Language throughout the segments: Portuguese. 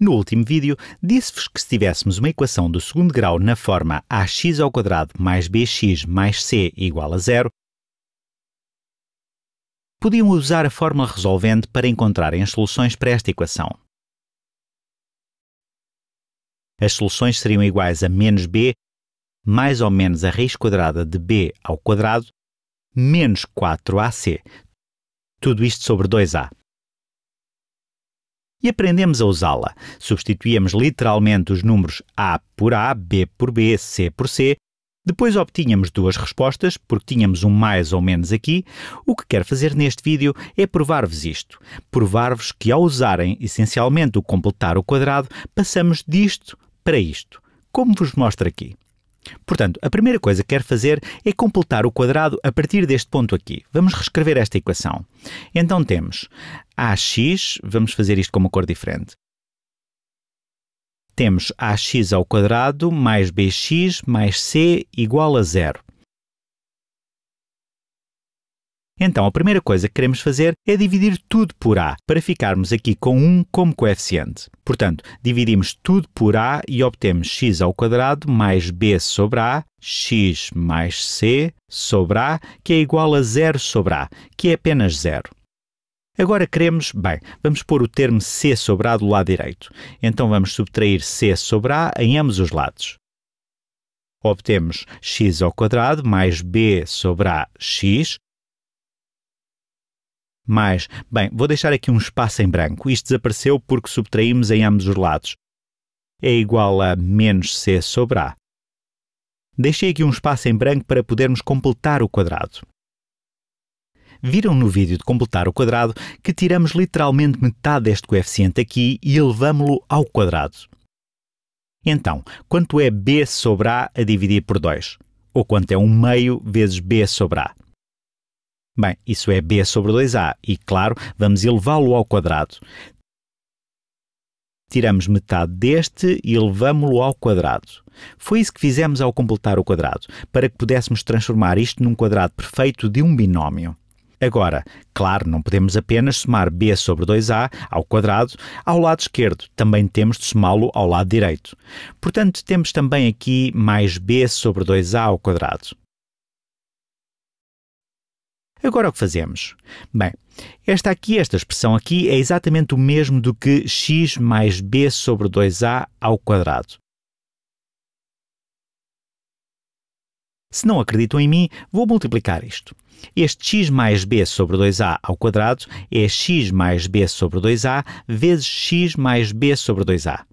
No último vídeo, disse-vos que se tivéssemos uma equação do segundo grau na forma ax ao quadrado mais bx mais c igual a zero, podiam usar a fórmula resolvente para encontrarem as soluções para esta equação. As soluções seriam iguais a menos b mais ou menos a raiz quadrada de b ao quadrado menos 4ac, tudo isto sobre 2a e aprendemos a usá-la. Substituíamos literalmente os números A por A, B por B, C por C. Depois obtínhamos duas respostas, porque tínhamos um mais ou menos aqui. O que quero fazer neste vídeo é provar-vos isto. Provar-vos que ao usarem essencialmente o completar o quadrado, passamos disto para isto, como vos mostro aqui. Portanto, a primeira coisa que quero fazer é completar o quadrado a partir deste ponto aqui. Vamos reescrever esta equação. Então temos ax, vamos fazer isto com uma cor diferente. Temos ax ao quadrado mais bx mais c igual a zero. Então a primeira coisa que queremos fazer é dividir tudo por A, para ficarmos aqui com 1 como coeficiente. Portanto, dividimos tudo por A e obtemos x ao quadrado mais b sobre A, x mais c sobre A, que é igual a zero sobre A, que é apenas zero. Agora queremos, bem, vamos pôr o termo c sobre A do lado direito. Então vamos subtrair c sobre A em ambos os lados. Obtemos x ao quadrado mais b sobre a x, mais. Bem, vou deixar aqui um espaço em branco. Isto desapareceu porque subtraímos em ambos os lados. É igual a menos c sobre a. Deixei aqui um espaço em branco para podermos completar o quadrado. Viram no vídeo de completar o quadrado que tiramos literalmente metade deste coeficiente aqui e elevamos-lo ao quadrado. Então, quanto é b sobre a a dividir por 2? Ou quanto é 1 meio vezes b sobre a? Bem, isso é b sobre 2a e, claro, vamos elevá-lo ao quadrado. Tiramos metade deste e elevamos-lo ao quadrado. Foi isso que fizemos ao completar o quadrado, para que pudéssemos transformar isto num quadrado perfeito de um binómio. Agora, claro, não podemos apenas somar b sobre 2a ao quadrado ao lado esquerdo, também temos de somá-lo ao lado direito. Portanto, temos também aqui mais b sobre 2a ao quadrado. Agora o que fazemos? Bem, esta aqui, esta expressão aqui, é exatamente o mesmo do que x mais b sobre 2a ao quadrado. Se não acreditam em mim, vou multiplicar isto. Este x mais b sobre 2a ao quadrado é x mais b sobre 2a vezes x mais b sobre 2a.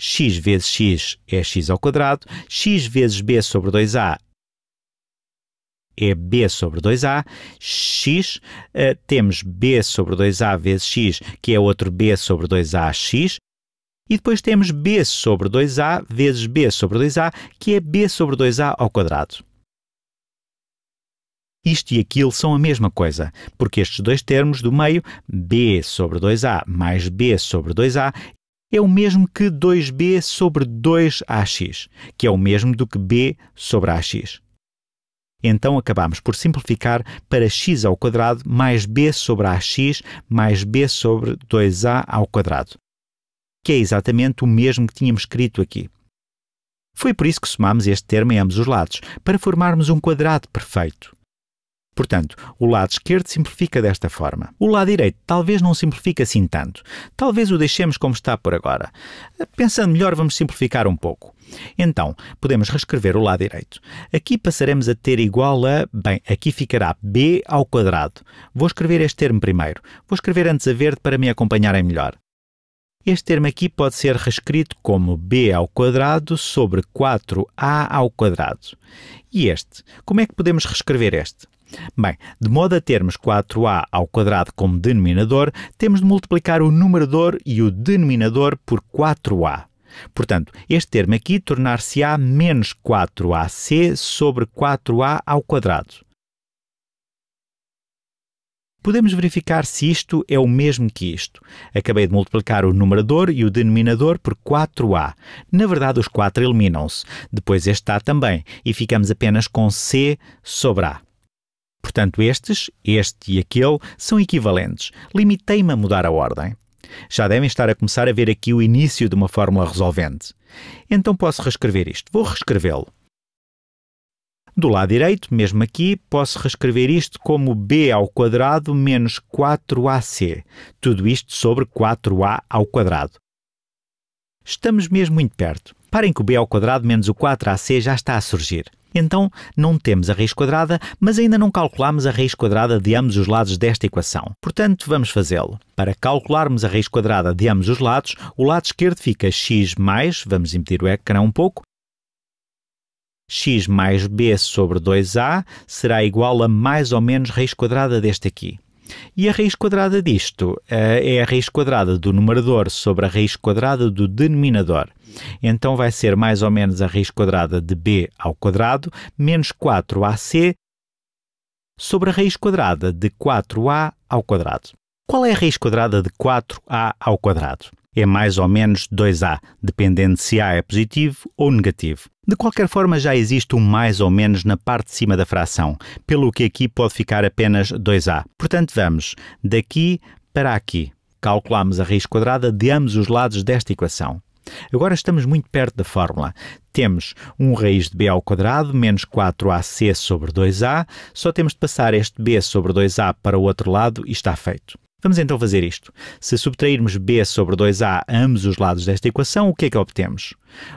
x vezes x é x ao quadrado, x vezes b sobre 2a é b sobre 2a, x, uh, temos b sobre 2a vezes x, que é outro b sobre 2ax, e depois temos b sobre 2a vezes b sobre 2a, que é b sobre 2a ao quadrado. Isto e aquilo são a mesma coisa, porque estes dois termos do meio, b sobre 2a mais b sobre 2a, é o mesmo que 2b sobre 2ax, que é o mesmo do que b sobre ax. Então acabamos por simplificar para x ao quadrado mais b sobre ax mais b sobre 2a ao quadrado, que é exatamente o mesmo que tínhamos escrito aqui. Foi por isso que somámos este termo em ambos os lados, para formarmos um quadrado perfeito. Portanto, o lado esquerdo simplifica desta forma. O lado direito talvez não simplifique assim tanto. Talvez o deixemos como está por agora. Pensando melhor, vamos simplificar um pouco. Então, podemos reescrever o lado direito. Aqui passaremos a ter igual a... Bem, aqui ficará b ao quadrado. Vou escrever este termo primeiro. Vou escrever antes a verde para me acompanharem melhor. Este termo aqui pode ser reescrito como b ao quadrado sobre 4a ao quadrado. E este? Como é que podemos reescrever este? Bem, de modo a termos 4a ao quadrado como denominador, temos de multiplicar o numerador e o denominador por 4a. Portanto, este termo aqui tornar-se-á menos 4ac sobre 4a ao quadrado. Podemos verificar se isto é o mesmo que isto. Acabei de multiplicar o numerador e o denominador por 4a. Na verdade, os 4 eliminam-se. Depois este A também, e ficamos apenas com c sobre a. Portanto, estes, este e aquele são equivalentes. Limitei-me a mudar a ordem. Já devem estar a começar a ver aqui o início de uma fórmula resolvente. Então posso reescrever isto. Vou reescrevê-lo. Do lado direito, mesmo aqui, posso reescrever isto como b ao quadrado menos 4ac. Tudo isto sobre 4a ao quadrado. Estamos mesmo muito perto. Parem que o b ao quadrado menos o 4ac já está a surgir. Então, não temos a raiz quadrada, mas ainda não calculamos a raiz quadrada de ambos os lados desta equação. Portanto, vamos fazê-lo. Para calcularmos a raiz quadrada de ambos os lados, o lado esquerdo fica x mais, vamos impedir o ecrã um pouco, x mais b sobre 2a será igual a mais ou menos raiz quadrada deste aqui. E a raiz quadrada disto uh, é a raiz quadrada do numerador sobre a raiz quadrada do denominador. Então vai ser mais ou menos a raiz quadrada de b ao quadrado menos 4ac sobre a raiz quadrada de 4a ao quadrado. Qual é a raiz quadrada de 4a ao quadrado? É mais ou menos 2a, dependendo se a é positivo ou negativo. De qualquer forma, já existe um mais ou menos na parte de cima da fração, pelo que aqui pode ficar apenas 2a. Portanto, vamos daqui para aqui. Calculamos a raiz quadrada de ambos os lados desta equação. Agora estamos muito perto da fórmula. Temos 1 raiz de b ao quadrado menos 4ac sobre 2a. Só temos de passar este b sobre 2a para o outro lado e está feito. Vamos então fazer isto. Se subtrairmos b sobre 2a ambos os lados desta equação, o que é que obtemos?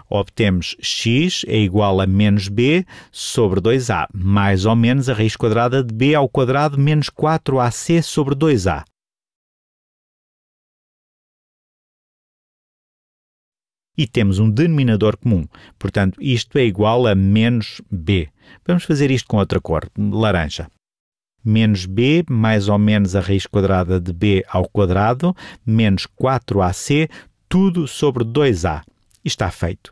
Obtemos x é igual a menos b sobre 2a, mais ou menos a raiz quadrada de b ao quadrado menos 4ac sobre 2a. E temos um denominador comum, portanto isto é igual a menos b. Vamos fazer isto com outra cor, laranja menos b mais ou menos a raiz quadrada de b ao quadrado menos 4ac, tudo sobre 2a. está feito.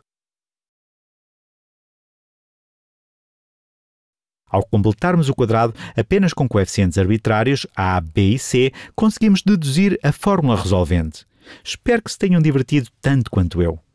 Ao completarmos o quadrado apenas com coeficientes arbitrários a, b e c, conseguimos deduzir a fórmula resolvente. Espero que se tenham divertido tanto quanto eu.